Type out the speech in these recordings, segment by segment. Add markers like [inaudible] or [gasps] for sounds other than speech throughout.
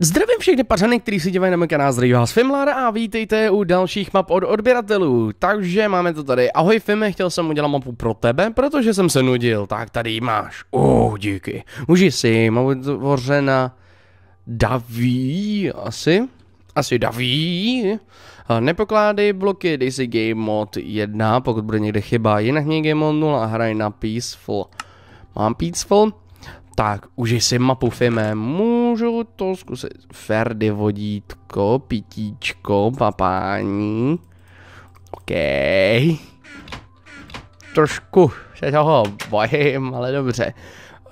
Zdravím všechny pařany, kteří si dívají na můj kanál, zdraví vás Fimlar a vítejte u dalších map od odběratelů. Takže máme to tady. Ahoj Fime, chtěl jsem udělat mapu pro tebe, protože jsem se nudil. Tak tady ji máš. Oh, díky. Uži si, mám vytvořena Daví, asi? Asi Daví. Nepokládej bloky, dej si Game Mod 1, pokud bude někde chyba, jinak mě Game Mod 0 a hraj na Peaceful. Mám Peaceful? Tak, už si mapu Fime, můžu to zkusit. Ferdy, vodítko, pitíčko, papání. OK. Trošku se toho bojím, ale dobře.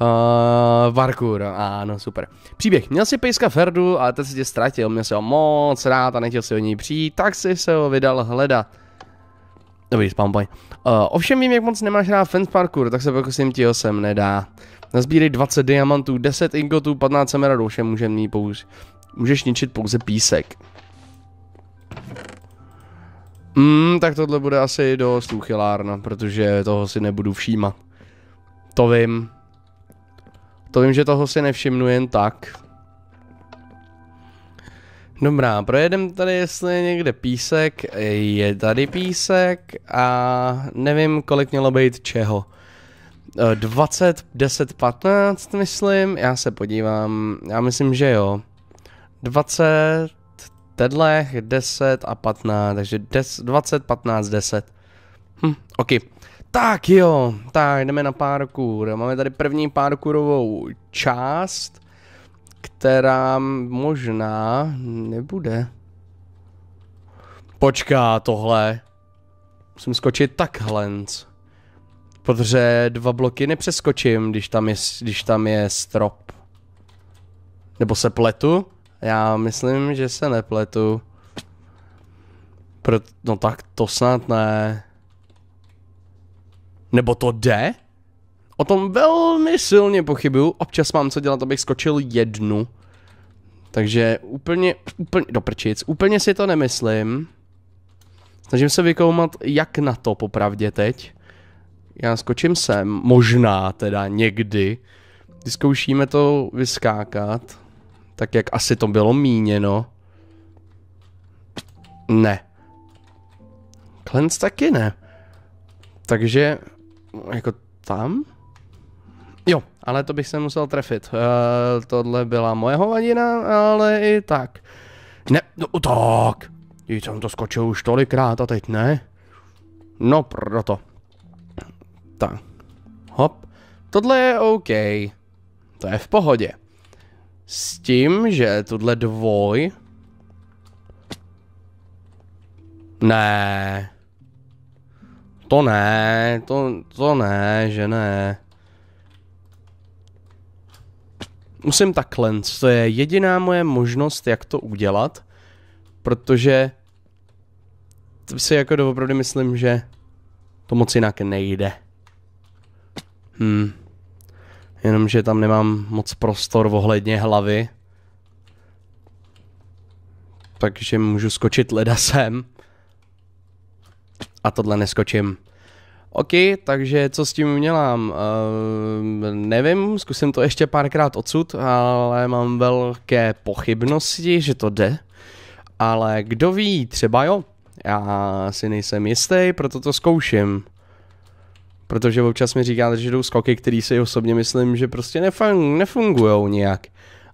Uh, parkour, ano, super. Příběh. Měl si pejska Ferdu, ale ten si tě ztratil. Měl si ho moc rád a nechtěl si o ní přijít, tak si se ho vydal hledat. Dobrý, spam Uh, eh, ovšem vím, jak moc nemáš rád fence parkour, tak se pokusím ti ho sem nedá. Nazbírej 20 diamantů, 10 ingotů, 15 emeraldů, všem může mít pouze, můžeš ničit pouze písek. Mm, tak tohle bude asi dost úchylárna, protože toho si nebudu všímat. To vím. To vím, že toho si nevšimnu jen tak. Dobrá, projedem tady, jestli je někde písek. Je tady písek a nevím, kolik mělo být čeho. 20, 10, 15, myslím, já se podívám, já myslím, že jo. 20, tenhle 10 a 15, takže 10, 20, 15, 10. Hm, ok. Tak jo, tak jdeme na parkour. Máme tady první parkourovou část, která možná nebude. Počká tohle. Musím skočit takhle. Protože dva bloky nepřeskočím, když tam je, když tam je strop. Nebo se pletu? Já myslím, že se nepletu. Pro, no tak to snad ne. Nebo to jde? O tom velmi silně pochybuju, občas mám co dělat, abych skočil jednu. Takže úplně, úplně, do prčic, úplně si to nemyslím. Snažím se vykoumat, jak na to popravdě teď já skočím sem, možná teda někdy. Vyzkoušíme to vyskákat, tak jak asi to bylo míněno. Ne. Klenc taky ne. Takže, jako tam? Jo, ale to bych se musel trefit. Uh, tohle byla moje hovadina, ale i tak. Ne, no tak. Jsem to skočil už tolikrát a teď ne. No proto auta. Hop. Tohle je OK. To je v pohodě. S tím, že tohle dvoj... Ne. To ne, to, to ne, že ne. Musím takhle, to je jediná moje možnost, jak to udělat, protože si jako doopravdy myslím, že to moc jinak nejde. Hmm. Jenomže tam nemám moc prostor ohledně hlavy. Takže můžu skočit leda sem. A tohle neskočím. OK, takže co s tím udělám? Uh, nevím, zkusím to ještě párkrát odsud, ale mám velké pochybnosti, že to jde. Ale kdo ví, třeba jo. Já si nejsem jistý, proto to zkouším protože občas mi říkáte, že jdou skoky, který si osobně myslím, že prostě nefungují nějak.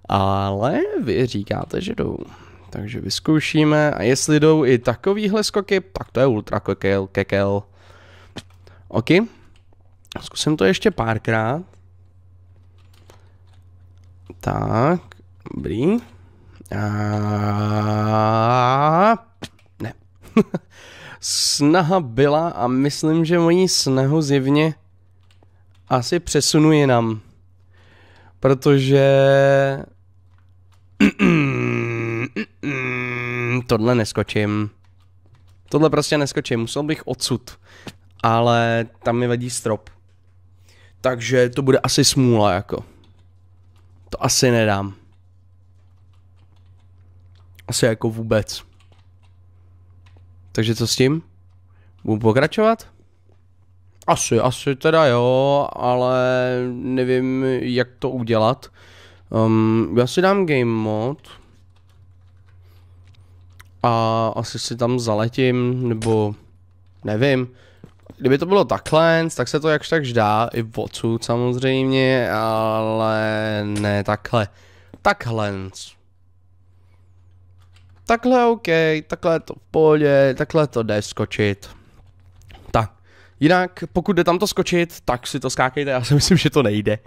Ale vy říkáte, že jdou. Takže vyzkoušíme a jestli jdou i takovýhle skoky, tak to je ultra kekel, kekel. Ok, zkusím to ještě párkrát. Tak, dobrý. A... Ne. [laughs] snaha byla a myslím, že moji snahu zjevně asi přesunu jinam. Protože [clears throat] tohle neskočím. Tohle prostě neskočím, musel bych odsud. Ale tam mi vadí strop. Takže to bude asi smůla jako. To asi nedám. Asi jako vůbec. Takže co s tím? Budu pokračovat? Asi, asi teda jo, ale nevím, jak to udělat. Um, já si dám game mod. A asi si tam zaletím, nebo nevím. Kdyby to bylo takhle, tak se to jakž takž dá, i v odsud samozřejmě, ale ne takhle. Takhle takhle OK, takhle to v pohodě, takhle to jde skočit. Tak, jinak pokud jde tam to skočit, tak si to skákejte, já si [laughs] myslím, že to nejde.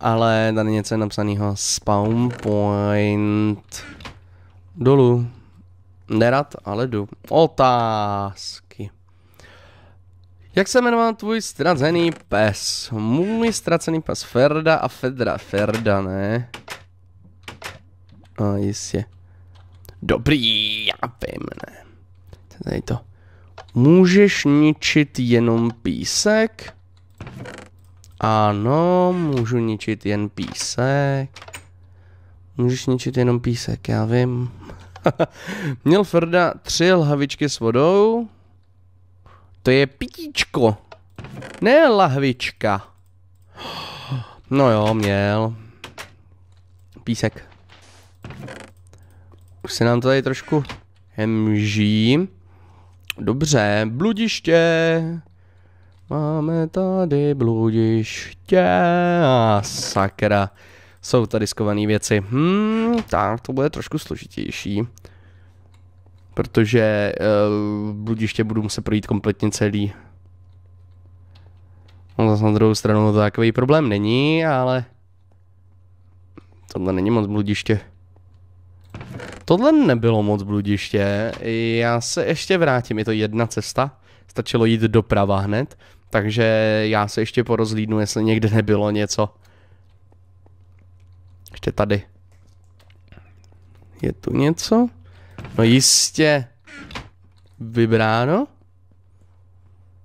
Ale tady něco je napsaného spawn point dolů. Nerad, ale jdu. Otázky. Jak se jmenoval tvůj ztracený pes? Můj ztracený pes Ferda a Fedra. Ferda, ne? A jistě. Dobrý, já vím, ne. Tady to. Můžeš ničit jenom písek? Ano, můžu ničit jen písek. Můžeš ničit jenom písek, já vím. [laughs] Měl Ferda tři lhavičky s vodou. To je pitíčko. Ne lahvička. [gasps] No jo, měl. Písek. Už se nám to tady trošku hemží. Dobře, bludiště. Máme tady bludiště. A sakra. Jsou tady skované věci. Hmm, tak to bude trošku složitější. Protože uh, bludiště budu muset projít kompletně celý. No zase na druhou stranu no, to takový problém není, ale... Tohle není moc bludiště tohle nebylo moc bludiště, já se ještě vrátím, je to jedna cesta, stačilo jít doprava hned, takže já se ještě porozlídnu, jestli někde nebylo něco. Ještě tady. Je tu něco? No jistě. Vybráno.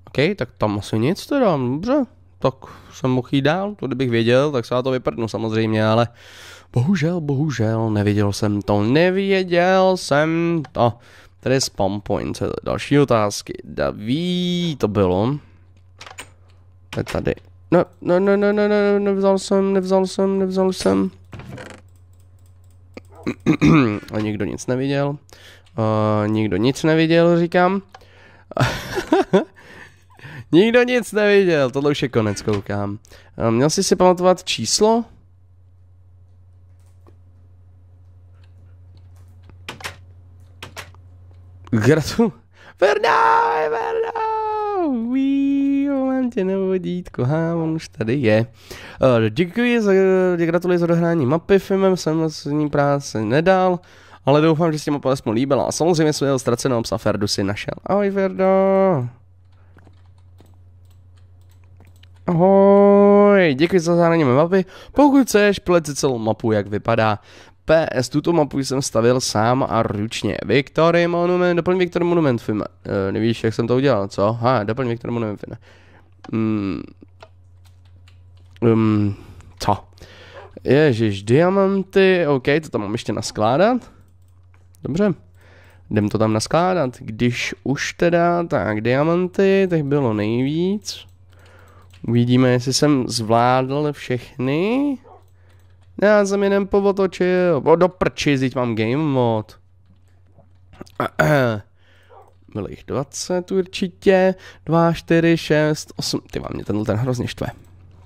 OK, tak tam asi nic teda, dobře. Tak jsem mohl jít dál, to kdybych věděl, tak se na to vyprdnu samozřejmě, ale Bohužel, bohužel, neviděl jsem to, neviděl jsem to. Tady je spam point, je další otázky. Daví, to bylo. To je tady. No, no, no, no, no, no, no, nevzal jsem, nevzal jsem, nevzal jsem. A nikdo nic neviděl. Uh, nikdo nic neviděl, říkám. [laughs] nikdo nic neviděl, tohle už je konec, koukám. Uh, měl jsi si pamatovat číslo? Gratuluji. Verná, Verná, ví, mám tě na ha, on už tady je. Eh, děkuji, za, gratuluji za dohrání mapy, filmem jsem s ní práci nedal, ale doufám, že s těma alespoň líbila. A samozřejmě svého ztraceného psa Ferdu si našel. Ahoj Ferdo. Ahoj, děkuji za zahrání mapy. Pokud chceš, si celou mapu, jak vypadá. PS, tuto mapu jsem stavil sám a ručně. Victory Monument, doplň Victory Monument, Fime. E, eh, nevíš, jak jsem to udělal, co? Ha, doplň Victory Monument, Fime. Mm. Um, co? Ježíš, diamanty, OK, to tam mám ještě naskládat. Dobře. Jdem to tam naskládat. Když už teda, tak diamanty, tak bylo nejvíc. Uvidíme, jestli jsem zvládl všechny. Já jsem jenom povotočil. O do prči, zíť mám game mod. [clears throat] Bylo jich 20 určitě. 2, 4, 6, 8. Ty vám mě tenhle ten hrozně štve.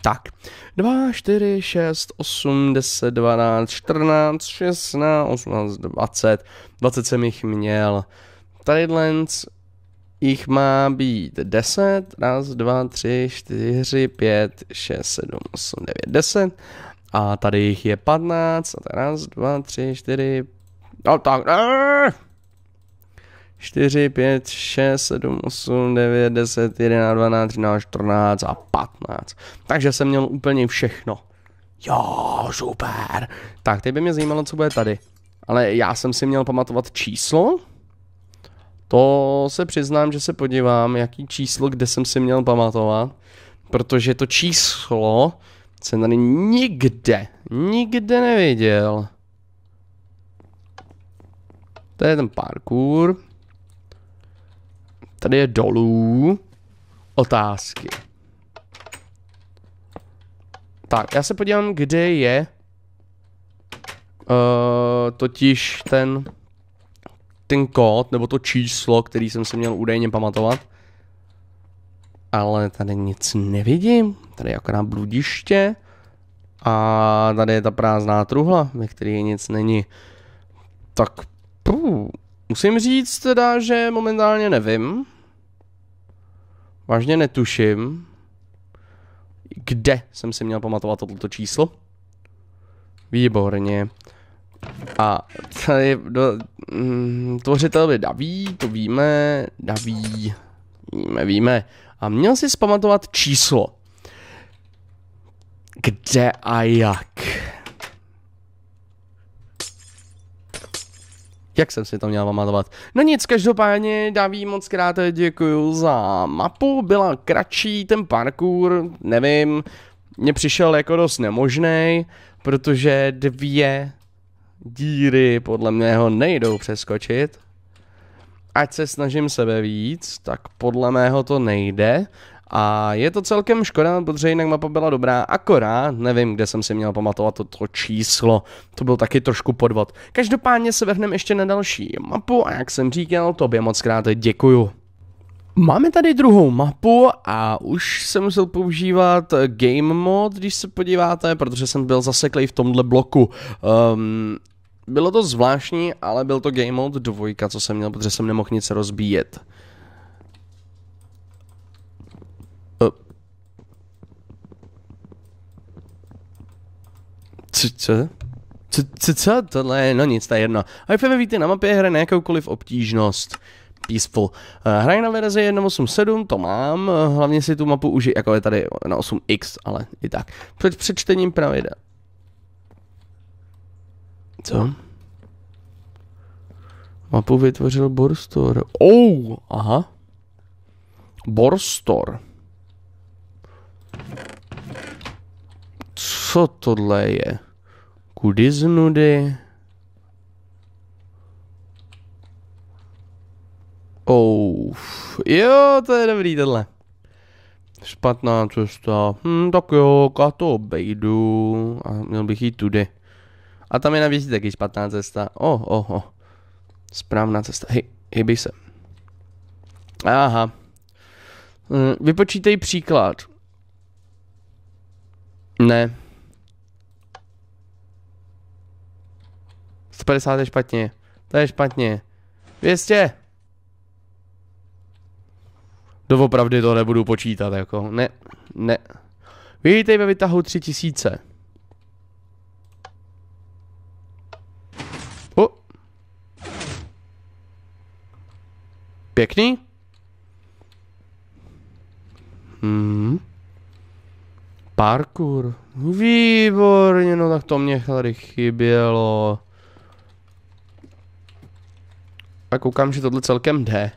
Tak. 2, 4, 6, 8, 10, 12, 14, 16, 18, 20. 20 jsem jich měl. Tadyhle jich má být 10, 1, 2, 3, 4, 5, 6, 7, 8, 9, 10. A tady jich je 15. A tady raz, dva, tři, čtyři. No tak. 4, 5, 6, 7, 8, 9, 10, 11, 12, 13, 14 a 15. Takže jsem měl úplně všechno. Jo, super. Tak teď by mě zajímalo, co bude tady. Ale já jsem si měl pamatovat číslo. To se přiznám, že se podívám, jaký číslo, kde jsem si měl pamatovat. Protože to číslo jsem tady nikde, nikde neviděl. To je ten parkour. Tady je dolů. Otázky. Tak, já se podívám, kde je uh, totiž ten ten kód, nebo to číslo, který jsem si měl údajně pamatovat. Ale tady nic nevidím. Tady akorát bludiště a tady je ta prázdná truhla, ve které nic není. Tak pů, musím říct teda, že momentálně nevím. Vážně netuším, kde jsem si měl pamatovat toto číslo. Výborně. A tady do, mm, tvořitel by Daví, to víme, Daví, víme, víme. A měl si zpamatovat číslo. Kde a jak? Jak jsem si to měl pamatovat? No nic, každopádně Daví moc krát děkuju za mapu, byla kratší, ten parkour, nevím, mně přišel jako dost nemožný, protože dvě díry podle mě ho nejdou přeskočit. Ať se snažím sebe víc, tak podle mého to nejde. A je to celkem škoda, protože jinak mapa byla dobrá, akorát nevím, kde jsem si měl pamatovat toto číslo. To byl taky trošku podvod. Každopádně se vrhneme ještě na další mapu a jak jsem říkal, tobě moc krát děkuju. Máme tady druhou mapu a už jsem musel používat game mod, když se podíváte, protože jsem byl zaseklej v tomhle bloku. Um, bylo to zvláštní, ale byl to game mod dvojka, co jsem měl, protože jsem nemohl nic rozbíjet. Co? co? Co, co, co? Tohle je, no nic, to je jedno. IFV víte, na mapě hraje na jakoukoliv obtížnost. Peaceful. Eh, hraje na verzi 1.8.7, to mám, eh, hlavně si tu mapu užij, jako je tady na 8x, ale i tak. Před přečtením pravidel. Co? Mapu vytvořil Borstor. Oh, aha. Borstor. Co tohle je? Kudy znudy? Oh, jo, to je dobrý tohle. Špatná cesta. Hm, tak jo, já to obejdu. A měl bych jít tudy. A tam je navíc taky špatná cesta. Oh, oh, oh. Správná cesta. Hej, hybí se. Aha. Hm, vypočítej příklad. Ne. 150 je špatně. To je špatně. 200! Doopravdy to nebudu počítat, jako. Ne, ne. Vítej ve vytahu 3000. O. Pěkný? Hmm. Parkour. Výborně, no tak to mě tady chybělo. A koukám, že tohle celkem jde.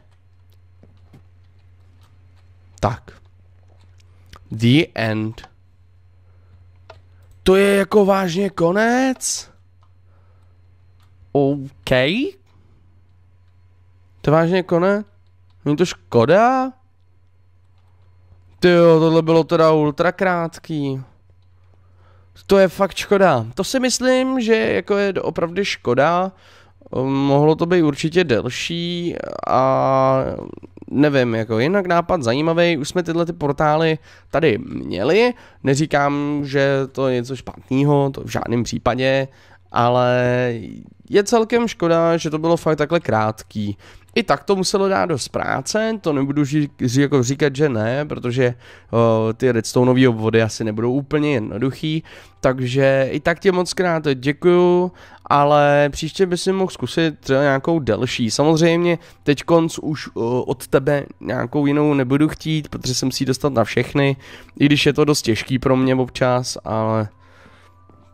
Tak. The end. To je jako vážně konec? OK. To je vážně konec? Není to škoda? Ty jo, tohle bylo teda ultra krátký. To je fakt škoda. To si myslím, že jako je opravdu škoda. Mohlo to být určitě delší a nevím, jako jinak nápad zajímavý, už jsme tyhle ty portály tady měli, neříkám, že to je něco špatného, to v žádném případě, ale je celkem škoda, že to bylo fakt takhle krátký i tak to muselo dát dost práce, to nebudu řík, jako říkat, že ne, protože o, ty redstoneové obvody asi nebudou úplně jednoduchý, takže i tak tě moc krát děkuju, ale příště by si mohl zkusit třeba nějakou delší. Samozřejmě teď konc už o, od tebe nějakou jinou nebudu chtít, protože jsem si dostat na všechny, i když je to dost těžký pro mě občas, ale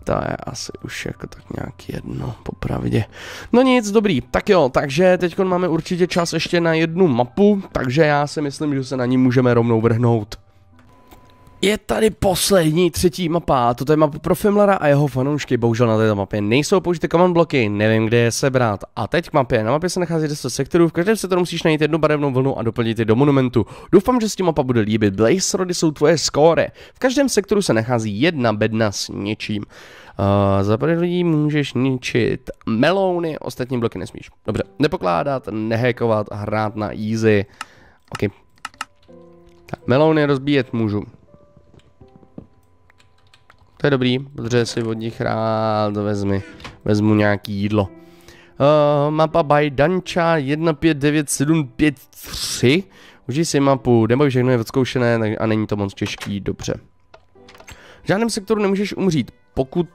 ta je asi už jako tak nějak jedno, popravdě. No nic, dobrý, tak jo, takže teď máme určitě čas ještě na jednu mapu, takže já si myslím, že se na ní můžeme rovnou vrhnout. Je tady poslední třetí mapa, toto je mapa pro Fimlera a jeho fanoušky, bohužel na této mapě nejsou použité command bloky, nevím kde je sebrat. A teď k mapě, na mapě se nachází 10 sektorů, v každém sektoru musíš najít jednu barevnou vlnu a doplnit ji do monumentu. Doufám, že s tím mapa bude líbit, Blaze rody jsou tvoje skóre. V každém sektoru se nachází jedna bedna s něčím. Uh, za lidí můžeš ničit melouny, ostatní bloky nesmíš. Dobře, nepokládat, nehekovat, hrát na easy. Ok. Tak, melouny rozbíjet můžu. To je dobrý, protože si od nich rád vezmi, vezmu nějaký jídlo. Uh, mapa by Danča 159753. Užij si mapu, nebo všechno je odzkoušené a není to moc těžký, dobře. V žádném sektoru nemůžeš umřít, pokud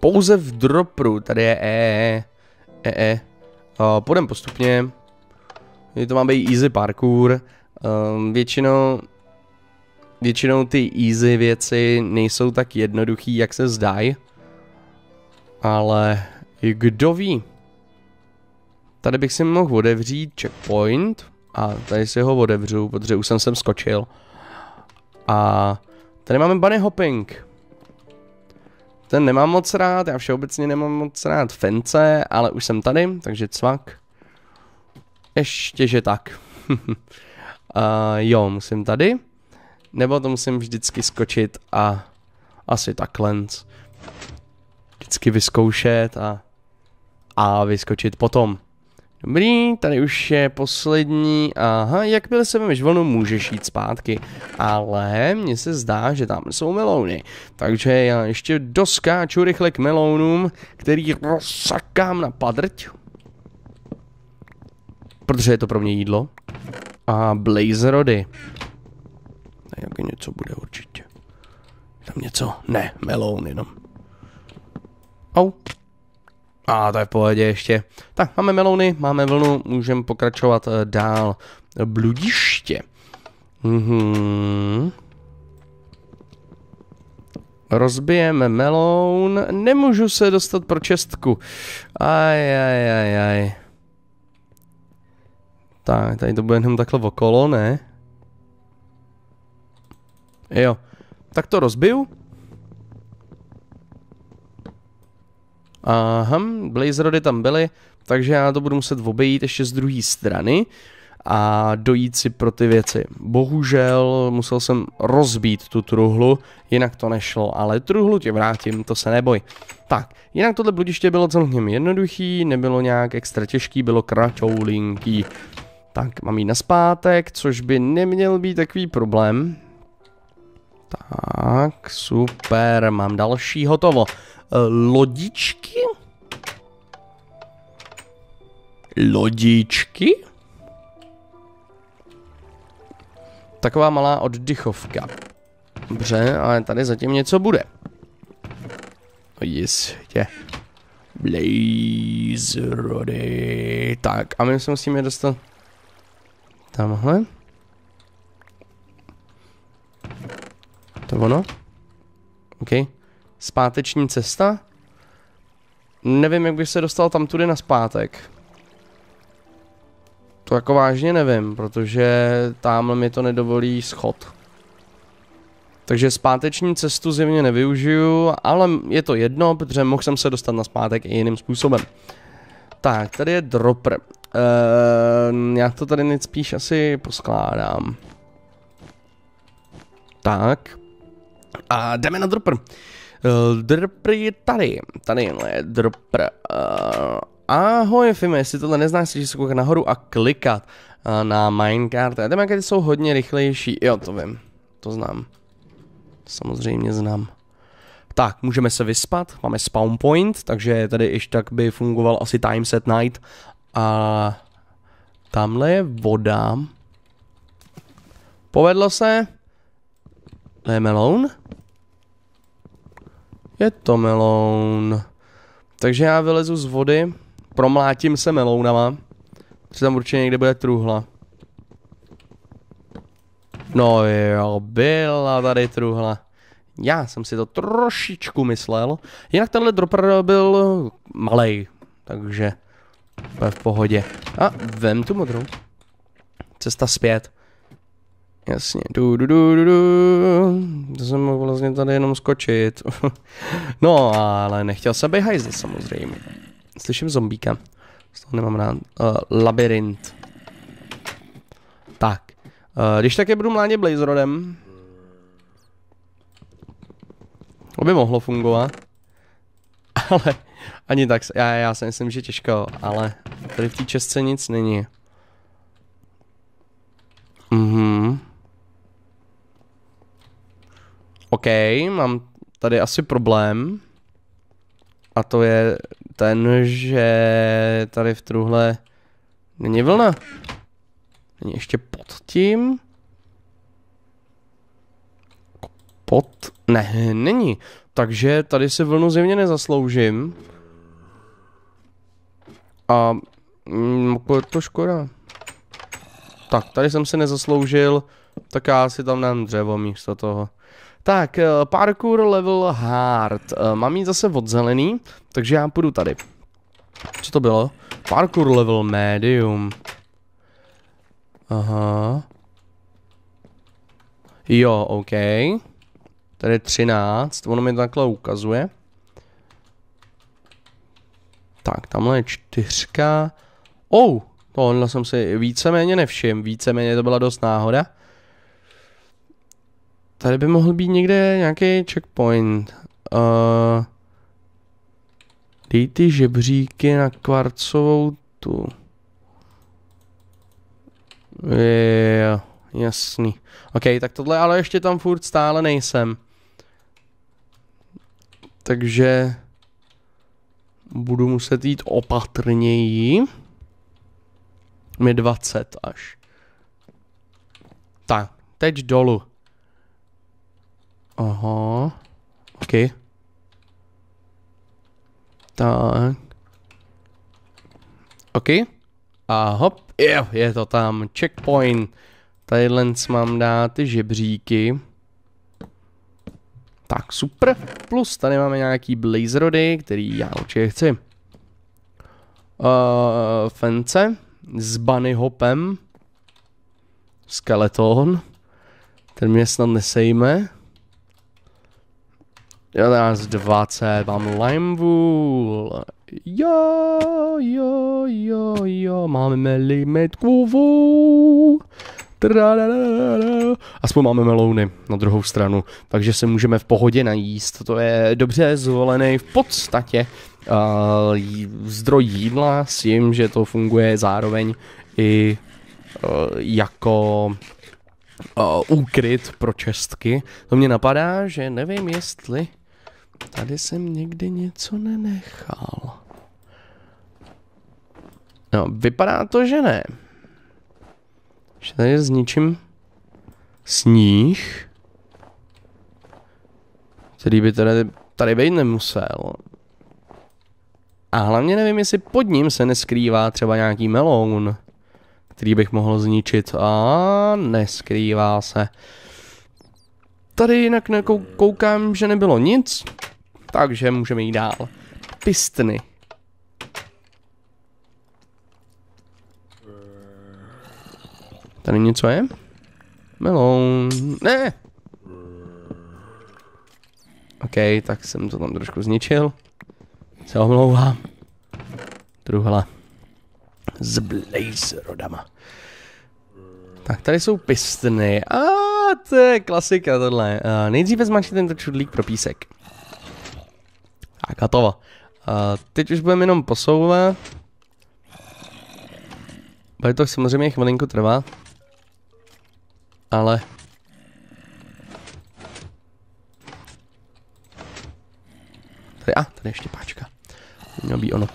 pouze v dropru, tady je E, E, E. Uh, půjdem postupně, to má být easy parkour, uh, většinou většinou ty easy věci nejsou tak jednoduchý, jak se zdají. Ale kdo ví? Tady bych si mohl otevřít checkpoint. A tady si ho otevřu, protože už jsem sem skočil. A tady máme bunny hopping. Ten nemám moc rád, já všeobecně nemám moc rád fence, ale už jsem tady, takže cvak. Ještě že tak. uh, [laughs] jo, musím tady. Nebo to musím vždycky skočit a asi takhle. Vždycky vyzkoušet a, a vyskočit potom. Dobrý, tady už je poslední. Aha, jak byl se vemeš vlnu, můžeš jít zpátky. Ale mně se zdá, že tam jsou melouny. Takže já ještě doskáču rychle k melounům, který rozsakám na padrť. Protože je to pro mě jídlo. A blazerody Nějaké něco bude určitě. Tam něco? Ne, meloun jenom. Au. A to je v pohodě ještě. Tak, máme melouny, máme vlnu, můžeme pokračovat eh, dál. Bludiště. Mhm. Rozbijeme meloun. Nemůžu se dostat pro čestku. Aj, aj, aj, aj. Tak, tady to bude jenom takhle okolo, ne? Jo. Tak to rozbiju. Aha, blaze rody tam byly, takže já to budu muset obejít ještě z druhé strany a dojít si pro ty věci. Bohužel musel jsem rozbít tu truhlu, jinak to nešlo, ale truhlu tě vrátím, to se neboj. Tak, jinak tohle bludiště bylo celkem jednoduchý, nebylo nějak extra těžký, bylo kraťoulinký. Tak, mám jít na zpátek, což by neměl být takový problém. Tak, super, mám další, hotovo. E, lodičky? Lodičky? Taková malá oddychovka. Dobře, ale tady zatím něco bude. Jistě. Blaze Rody. Tak, a my se musíme dostat tamhle. To ono? OK. Zpáteční cesta? Nevím, jak bych se dostal tam tudy na zpátek. To jako vážně nevím, protože tam mi to nedovolí schod. Takže zpáteční cestu zjevně nevyužiju, ale je to jedno, protože mohl jsem se dostat na zpátek i jiným způsobem. Tak, tady je dropper. Eee, ehm, já to tady nejspíš asi poskládám. Tak. A jdeme na dropper. Eh, dropper je tady, tady je dropper. Eh, ahoj Fime, jestli tohle neznáš, si se koukat nahoru a klikat eh, na minecart. A jdeme, jsou hodně rychlejší, jo to vím, to znám. Samozřejmě znám. Tak, můžeme se vyspat, máme spawn point, takže tady ještě tak by fungoval asi time set night. A tamhle je voda. Povedlo se, je meloun? Je to meloun. Takže já vylezu z vody, promlátím se melounama. Co tam určitě někde bude truhla. No jo, byla tady truhla. Já jsem si to trošičku myslel. Jinak tenhle dropper byl malý. takže v pohodě. A vem tu modrou. Cesta zpět. Jasně. Du, du, du, du, du. To jsem mohl vlastně tady jenom skočit. [laughs] no, ale nechtěl se běhat hajzl samozřejmě. Slyším zombíka. Z toho nemám rád. Uh, labirint. Tak. Uh, když také budu mládě Blazerodem. To by mohlo fungovat. [laughs] Ale ani tak, já, já si myslím, že těžko, ale tady v té česce nic není. Mhm. Mm OK, mám tady asi problém. A to je ten, že tady v truhle není vlna. Není ještě pod tím. Pod? Ne, není. Takže tady si vlnu zjevně nezasloužím. A mm, jako je to škoda. Tak, tady jsem se nezasloužil, tak já si tam dám dřevo místo toho. Tak, eh, parkour level hard. Eh, mám jít zase od zelený, takže já půjdu tady. Co to bylo? Parkour level medium. Aha. Jo, OK. Tady je 13, ono mi to takhle ukazuje. Tak, tamhle je čtyřka. Oh, Tohle jsem si víceméně nevšiml, víceméně to byla dost náhoda. Tady by mohl být někde nějaký checkpoint. Uh, dej ty žebříky na kvarcovou tu. Jo, jasný. Ok, tak tohle ale ještě tam furt stále nejsem. Takže budu muset jít opatrněji. Mi 20 až. Tak, teď dolů. Aha. OK. Tak. OK. A hop. Jo, je to tam. Checkpoint. Tadyhle mám dát ty žebříky. Tak super. Plus tady máme nějaký blazerody, který já určitě chci. Uh, fence s Bunny Hopem. Skeleton. Ten mě snad nesejme. 11, 20, mám Wool. Jo, jo, jo, jo, máme milimetkovou. Aspoň máme melouny na druhou stranu, takže se můžeme v pohodě najíst. To je dobře zvolený v podstatě Uh, zdroj jídla s tím, že to funguje zároveň i uh, jako uh, úkryt pro čestky. To mě napadá, že nevím jestli tady jsem někdy něco nenechal. No, vypadá to, že ne. Že tady s ničím sníh, který by tady, tady být nemusel. A hlavně nevím, jestli pod ním se neskrývá třeba nějaký meloun, který bych mohl zničit. A neskrývá se. Tady jinak koukám, že nebylo nic, takže můžeme jít dál. Pistny. Tady něco je? Melon. Ne! OK, tak jsem to tam trošku zničil se omlouvám. Truhla. S blaze rodama. Tak tady jsou pistny. A ah, to je klasika tohle. Uh, nejdříve zmačte tento čudlík pro písek. Tak, hotovo. Uh, teď už budeme jenom posouvat. Bude to samozřejmě chvilinku trvá. Ale... Tady, a, ah, tady ještě páčka. Mělo být ono.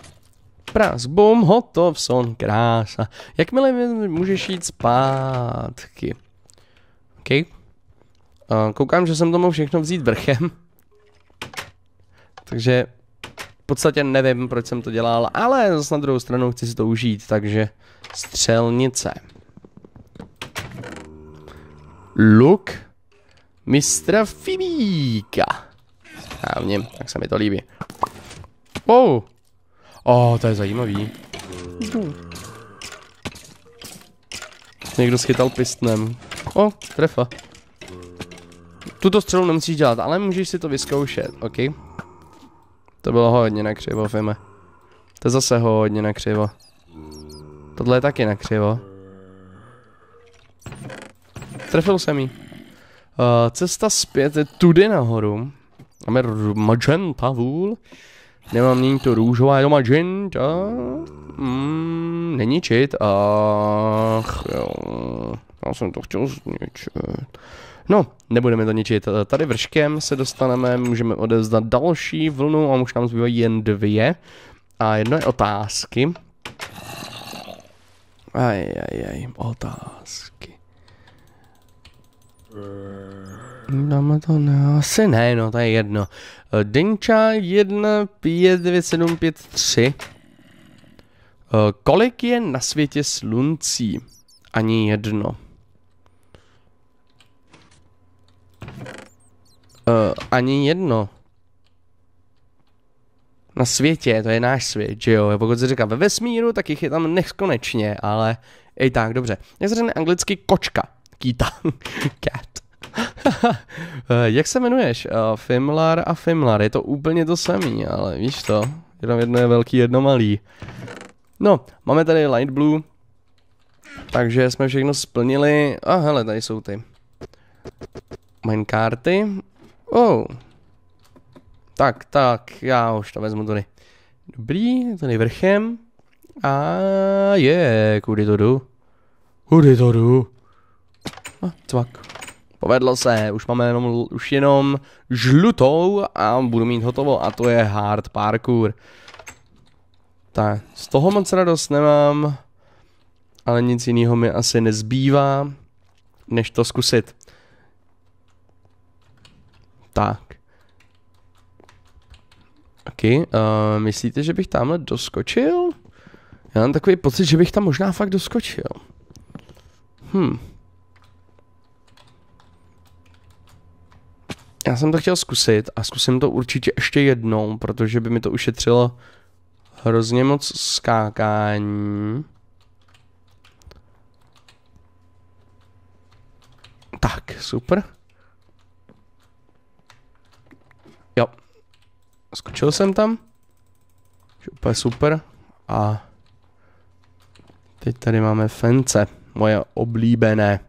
Prás, bum, hotov, son, krása. Jakmile můžeš jít zpátky. OK. koukám, že jsem to mohl všechno vzít vrchem. Takže v podstatě nevím, proč jsem to dělal, ale zase na druhou stranu chci si to užít, takže střelnice. Luk mistra Fibíka. Já tak se mi to líbí. Oh. O, to je zajímavý. Někdo schytal pistnem. O, trefa. Tuto střelu nemusíš dělat, ale můžeš si to vyzkoušet, ok? To bylo hodně nakřivo, Fime. To je zase hodně nakřivo. Tohle je taky nakřivo. Trefil jsem jí. Uh, eh, cesta zpět je tudy nahoru. Máme Magenta Vůl. Nemám, není to růžová, je to magenta. Mm, není čit, ach jo. Já jsem to chtěl zničit. No, nebudeme to ničit. Tady vrškem se dostaneme, můžeme odevzdat další vlnu a už nám zbývají jen dvě. A jedno je otázky. Aj, aj, aj, otázky. Dáme to ne, Asi ne, no, to je jedno. Eh, Denča 159753. Eh, kolik je na světě sluncí? Ani jedno. Eh, ani jedno. Na světě, to je náš svět, že jo? Pokud se říká ve vesmíru, tak jich je tam nekonečně, ale i tak, dobře. Jak se anglicky kočka? Kita, [laughs] Cat. [laughs] Eh, jak se jmenuješ? Eh, Fimlar a Fimlar, je to úplně to samý, ale víš to, jenom jedno je velký, jedno malý. No, máme tady light blue, takže jsme všechno splnili, a ah, hele, tady jsou ty. Minecarty, oh. Tak, tak, já už to vezmu tady. Dobrý, tady vrchem. A je, kudy to jdu? Kudy to jdu? A cvak. Povedlo se, už máme jenom, už jenom žlutou a budu mít hotovo a to je hard parkour. Tak, z toho moc radost nemám, ale nic jiného mi asi nezbývá, než to zkusit. Tak. Taky. Okay. Uh, myslíte, že bych tamhle doskočil? Já mám takový pocit, že bych tam možná fakt doskočil. Hm. já jsem to chtěl zkusit a zkusím to určitě ještě jednou, protože by mi to ušetřilo hrozně moc skákání. Tak, super. Jo. Skočil jsem tam. Úplně super. A teď tady máme fence. Moje oblíbené.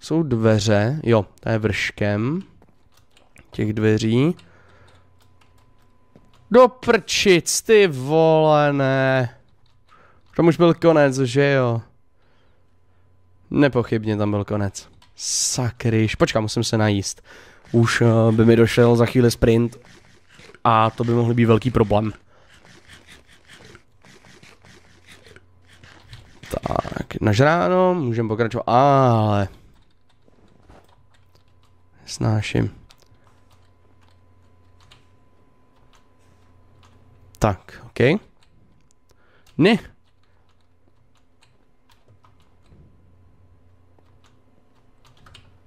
Jsou dveře. Jo, to je vrškem těch dveří. Do prčic, ty volené. Tam už byl konec, že jo? Nepochybně tam byl konec. Sakryš, počkej, musím se najíst. Už eh, by mi došel za chvíli sprint a to by mohl být velký problém. Tak, nažráno, můžeme pokračovat, ale... Snáším. Tak, OK. Ne.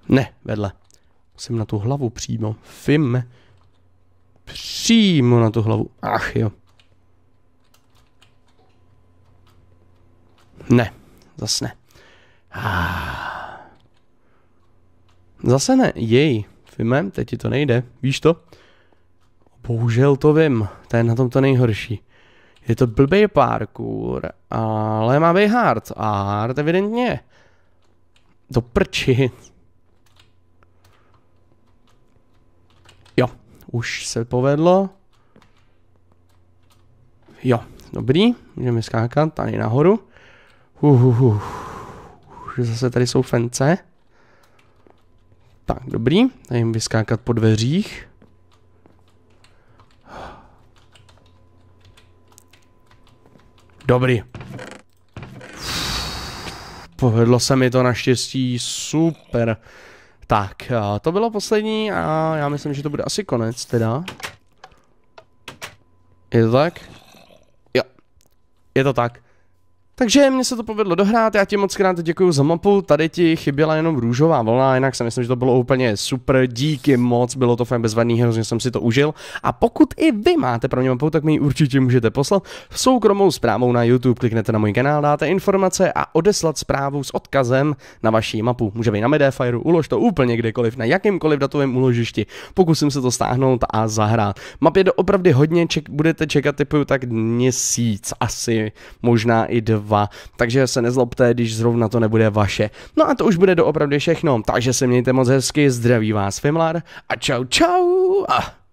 Ne, vedle. Musím na tu hlavu přímo. Fim. Přímo na tu hlavu. Ach jo. Ne, zase ne. Ah. Zase ne, jej, Fime, teď ti to nejde, víš to? Bohužel to vím, to je na tom to nejhorší. Je to blbý parkour, ale má být hard. A hard evidentně. Do prči. Jo, už se povedlo. Jo, dobrý, můžeme skákat tady nahoru. Uhuhu. Už zase tady jsou fence. Tak, dobrý, tady jim vyskákat po dveřích. Dobrý. Povedlo se mi to naštěstí, super. Tak, to bylo poslední a já myslím, že to bude asi konec teda. Je to tak? Jo. Je to tak. Takže mně se to povedlo dohrát, já ti moc krát děkuji za mapu, tady ti chyběla jenom růžová volna, jinak si myslím, že to bylo úplně super, díky moc, bylo to fajn bezvadný, hrozně jsem si to užil. A pokud i vy máte pro mě mapu, tak mi ji určitě můžete poslat. V soukromou zprávou na YouTube kliknete na můj kanál, dáte informace a odeslat zprávu s odkazem na vaší mapu. Může být na Medefire, ulož to úplně kdekoliv, na jakýmkoliv datovém uložišti. Pokusím se to stáhnout a zahrát. Mapě do doopravdy hodně, ček, budete čekat typu tak měsíc, asi možná i dva dva, takže se nezlobte, když zrovna to nebude vaše. No a to už bude doopravdy všechno, takže se mějte moc hezky, zdraví vás Fimlar a čau čau! Ah.